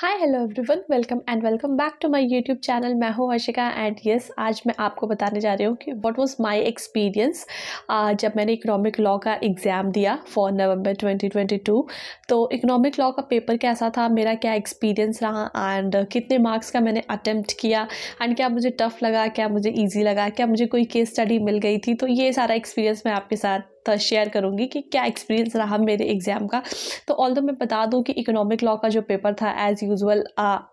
hi hello everyone welcome and welcome back to my YouTube channel मैं हूँ Harshika and yes आज मैं आपको बताने जा रही हूँ कि व्हाट वाज माय एक्सपीरियंस जब मैंने इकोनॉमिक लॉ का एग्ज़ाम दिया फॉर नवंबर 2022 तो इकोनॉमिक लॉ का पेपर कैसा था मेरा क्या एक्सपीरियंस रहा एंड कितने मार्क्स का मैंने अटैम्प्ट किया एंड क्या मुझे टफ़ लगा क्या मुझे ईजी लगा क्या मुझे कोई केस स्टडी मिल गई थी तो ये सारा एक्सपीरियंस मैं आपके साथ शेयर करूँगी कि क्या एक्सपीरियंस रहा मेरे एग्ज़ाम का तो ऑल मैं बता दूँ कि इकोनॉमिक लॉ का जो पेपर था एज़ यूजल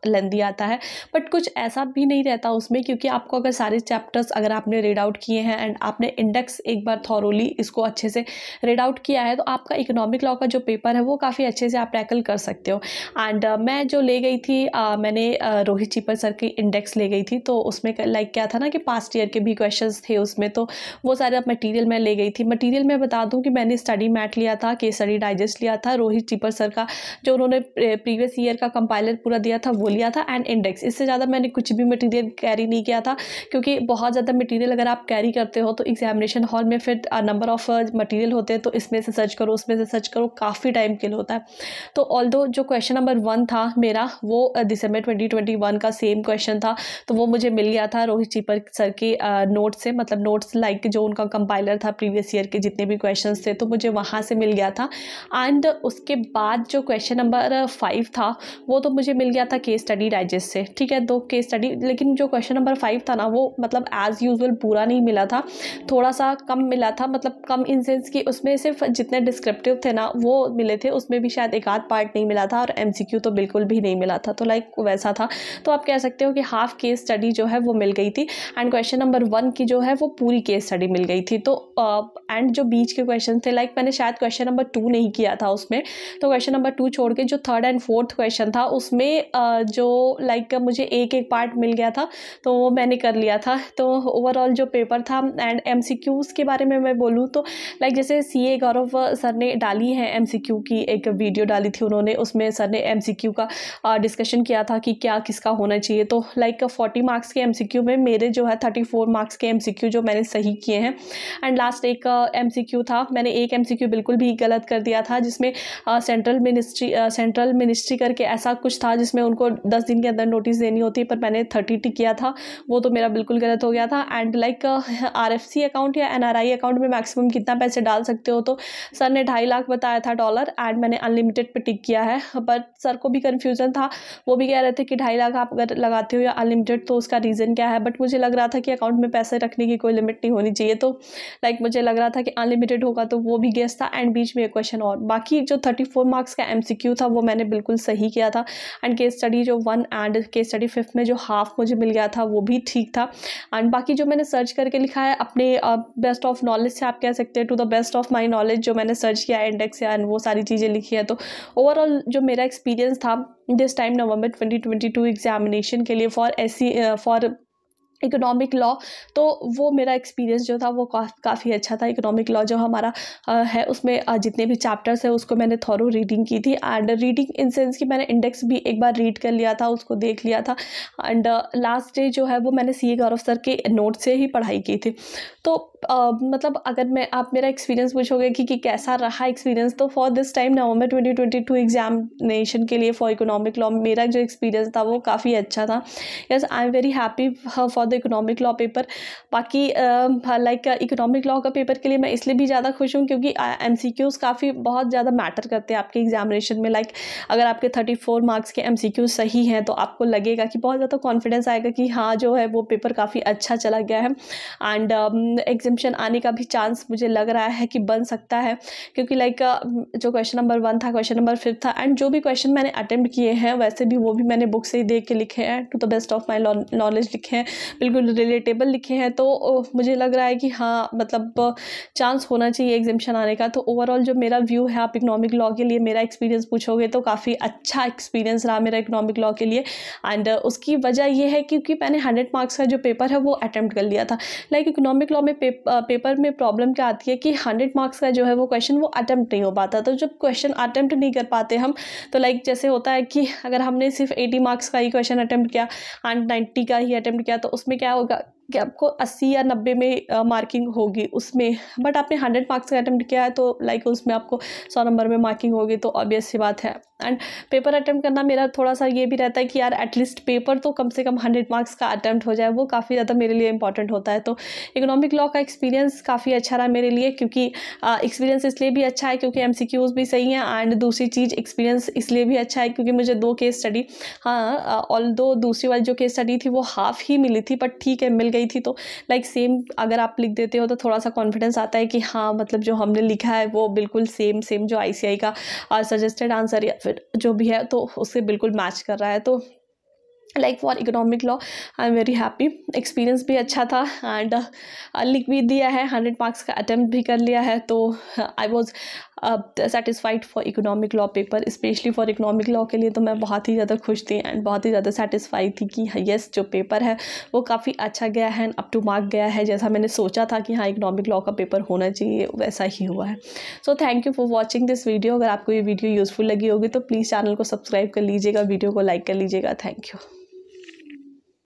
लेंदी आता है बट कुछ ऐसा भी नहीं रहता उसमें क्योंकि आपको अगर सारे चैप्टर्स अगर आपने रीड आउट किए हैं एंड आपने इंडेक्स एक बार थॉरोली इसको अच्छे से रीड आउट किया है तो आपका इकोनॉमिक लॉ का जो पेपर है वो काफ़ी अच्छे से आप टैकल कर सकते हो एंड uh, मैं जो ले गई थी uh, मैंने uh, रोहित चीपर सर की इंडेक्स ले गई थी तो उसमें लाइक like, क्या था ना कि पास्ट ईयर के भी क्वेश्चन थे उसमें तो वो सारे मटीरियल मैं ले गई थी मटीरियल में बता दूं कि मैंने स्टडी मैट लिया था के स्टडी डाइजेस्ट लिया था रोहित टीपर सर का जो उन्होंने प्रीवियस ईयर का कंपाइलर पूरा दिया था वो लिया था एंड इंडेक्स इससे ज़्यादा मैंने कुछ भी मटीरियल कैरी नहीं किया था क्योंकि बहुत ज़्यादा मटीरियल अगर आप कैरी करते हो तो एग्जामिनेशन हॉल में फिर नंबर ऑफ मटीरियल होते हैं तो इसमें से सर्च करो उसमें से सर्च करो काफ़ी टाइम के लिए होता है तो ऑल जो क्वेश्चन नंबर वन था मेरा वो दिसंबर ट्वेंटी ट्वेंटी वन का सेम क्वेश्चन था तो वो मुझे मिल गया था रोहित चीपर सर के नोट uh, से मतलब नोट्स लाइक जो उनका कंपाइलर था प्रीवियस ईयर के जितने भी भी क्वेश्चन थे तो मुझे वहाँ से मिल गया था एंड उसके बाद जो क्वेश्चन नंबर फाइव था वो तो मुझे मिल गया था केस स्टडी डाइजेस्ट से ठीक है दो केस स्टडी लेकिन जो क्वेश्चन नंबर फाइव था ना वो मतलब एज़ यूजल पूरा नहीं मिला था थोड़ा सा कम मिला था मतलब कम इन सेंस कि उसमें सिर्फ जितने डिस्क्रिप्टिव थे ना वो मिले थे उसमें भी शायद एक आध पार्ट नहीं मिला था और एम तो बिल्कुल भी नहीं मिला था तो लाइक वैसा था तो आप कह सकते हो कि हाफ केस स्टडी जो है वो मिल गई थी एंड क्वेश्चन नंबर वन की जो है वो पूरी केस स्टडी मिल गई थी तो एंड जो बी बीच के क्वेश्चन थे लाइक मैंने शायद क्वेश्चन नंबर टू नहीं किया था उसमें तो क्वेश्चन नंबर टू छोड़ के जो थर्ड एंड फोर्थ क्वेश्चन था उसमें जो लाइक like मुझे एक एक पार्ट मिल गया था तो वो मैंने कर लिया था तो ओवरऑल जो पेपर था एंड एम के बारे में मैं बोलूँ तो लाइक जैसे सी गौरव सर ने डाली है एम की एक वीडियो डाली थी उन्होंने उसमें सर ने एम का डिस्कशन किया था कि क्या किसका होना चाहिए तो लाइक फोर्टी मार्क्स के एम में मेरे जो है थर्टी फोर मार्क्स के एम जो मैंने सही किए हैं एंड लास्ट एक एम uh, एमसीक्यू था मैंने एक एमसीक्यू बिल्कुल भी गलत कर दिया था जिसमें सेंट्रल मिनिस्ट्री सेंट्रल मिनिस्ट्री करके ऐसा कुछ था जिसमें उनको दस दिन के अंदर नोटिस देनी होती पर मैंने थर्टी टिक किया था वो तो मेरा बिल्कुल गलत हो गया था एंड लाइक आर अकाउंट या एन अकाउंट में मैक्सिमम कितना पैसे डाल सकते हो तो सर ने ढाई लाख बताया था डॉलर एंड मैंने अनलिमिटेड पर टिक किया है बट सर को भी कन्फ्यूज़न था वो भी कह रहे थे कि ढाई लाख आप अगर लगाते हो या अनलिमिटेड तो उसका रीज़न क्या है बट मुझे लग रहा था कि अकाउंट में पैसे रखने की कोई लिमिट नहीं होनी चाहिए तो लाइक मुझे लग रहा था कि अनलिमिटेड अनलिमिटेड होगा तो वो भी गेस था एंड बीच में एक क्वेश्चन और बाकी जो थर्टी फोर मार्क्स का एम सी क्यू था वो मैंने बिल्कुल सही किया था एंड केस स्टडी जो one and case study fifth में जो हाफ मुझे मिल गया था वो भी ठीक था एंड बाकी जो मैंने सर्च करके लिखा है अपने बेस्ट ऑफ नॉलेज से आप कह सकते हैं to the best of my knowledge जो मैंने सर्च किया है इंडेक्स या एंड वो सारी चीज़ें लिखी है तो ओवरऑल जो मेरा एक्सपीरियंस था this time November twenty twenty two examination के लिए for S for economic law तो वो मेरा एक्सपीरियंस जो था वो का, काफ़ी अच्छा था इकोनॉमिक लॉ जो हमारा आ, है उसमें आ, जितने भी चैप्टर्स हैं उसको मैंने थॉरो रीडिंग की थी एंड रीडिंग इन सेंस कि मैंने इंडेक्स भी एक बार रीड कर लिया था उसको देख लिया था एंड लास्ट डे जो है वो मैंने सी ए गौरव सर के नोट से ही पढ़ाई की थी तो आ, मतलब अगर मैं आप मेरा एक्सपीरियंस पूछोगे कि, कि कैसा रहा एक्सपीरियंस तो for this time November twenty twenty two examination के लिए फॉर इकोनॉमिक लॉ मेरा जो एक्सपीरियंस था वो काफ़ी अच्छा था yes I am very happy for the the economic law paper बाकी लाइक इकोनॉमिक लॉ का पेपर के लिए मैं इसलिए भी ज़्यादा खुश हूँ क्योंकि एम क्यूज़ काफ़ी बहुत ज़्यादा मैटर करते हैं आपके एग्जामिनेशन में लाइक like, अगर आपके थर्टी फोर मार्क्स के एम सी क्यूज़ सही हैं तो आपको लगेगा कि बहुत ज़्यादा कॉन्फिडेंस आएगा कि हाँ जो है वो पेपर काफ़ी अच्छा चला गया है एंड एग्जिबिशन um, आने का भी चांस मुझे लग रहा है कि बन सकता है क्योंकि लाइक like, जो क्वेश्चन नंबर वन था क्वेश्चन नंबर फिफ्थ था एंड जो भी क्वेश्चन मैंने अटैम्प्ट किए हैं वैसे भी वो भी मैंने बुक से ही देख के लिखे हैं to the best of my knowledge लिखे हैं बिल्कुल रिलेटेबल लिखे हैं तो मुझे लग रहा है कि हाँ मतलब चांस होना चाहिए एग्जामिशन आने का तो ओवरऑल जो मेरा व्यू है आप इकनॉमिक लॉ के लिए मेरा एक्सपीरियंस पूछोगे तो काफ़ी अच्छा एक्सपीरियंस रहा मेरा इकनॉमिक लॉ के लिए एंड उसकी वजह यह है क्योंकि मैंने हंड्रेड मार्क्स का जो पेपर है वो अटैम्प्ट कर लिया था लाइक इकोनॉमिक लॉ में पेपर में प्रॉब्लम क्या आती है कि हंड्रेड मार्क्स का जो है वो क्वेश्चन वो अटैम्प्ट नहीं हो पाता तो जब क्वेश्चन अटैम्प्ट नहीं कर पाते हम तो लाइक जैसे होता है कि अगर हमने सिर्फ एटी मार्क्स का ही क्वेश्चन अटैम्प्ट किया एंड नाइन्टी का ही अटैम्प्ट किया तो उस Miguel got कि आपको 80 या 90 में मार्किंग होगी उसमें बट आपने 100 मार्क्स का अटैम्प्ट किया है तो लाइक उसमें आपको 100 नंबर में मार्किंग होगी तो ऑब्वियस सी बात है एंड पेपर अटैम्प्ट करना मेरा थोड़ा सा ये भी रहता है कि यार एटलीस्ट पेपर तो कम से कम हंड्रेड मार्क्स का अटैम्प्ट हो जाए वो काफ़ी ज़्यादा मेरे लिए इंपॉर्टेंट होता है तो इकोनॉमिक लॉ का एक्सपीरियंस काफ़ी अच्छा रहा मेरे लिए क्योंकि एक्सपीरियंस इसलिए भी अच्छा है क्योंकि एम भी सही हैं एंड दूसरी चीज़ एक्सपीरियंस इसलिए भी अच्छा है क्योंकि मुझे दो केस स्टडी हाँ ऑल दो दूसरी वाली जो केस स्टडी थी वो हाफ ही मिली थी बट ठीक है मिल गई थी तो लाइक सेम अगर आप लिख देते हो तो थोड़ा सा कॉन्फिडेंस आता है कि हाँ मतलब जो हमने लिखा है वो बिल्कुल सेम सेम जो आई का सजेस्टेड uh, आंसर या फिर जो भी है तो उससे बिल्कुल मैच कर रहा है तो like for economic law I am very happy experience भी अच्छा था एंड uh, लिख भी दिया है हंड्रेड मार्क्स का अटैम्प्ट भी कर लिया है तो I was satisfied for economic law paper specially for economic law के लिए तो मैं बहुत ही ज़्यादा खुश थी एंड बहुत ही ज़्यादा सेटिस्फाई थी कि येस हाँ, जो पेपर है वो काफ़ी अच्छा गया है एंड अप टू मार्क गया है जैसा मैंने सोचा था कि हाँ इकोनॉमिक लॉ का पेपर होना चाहिए वैसा ही हुआ है so thank you for watching this video अगर आपको ये वीडियो यूज़फुल लगी होगी तो प्लीज़ चैनल को सब्सक्राइब कर लीजिएगा वीडियो को लाइक कर लीजिएगा थैंक यू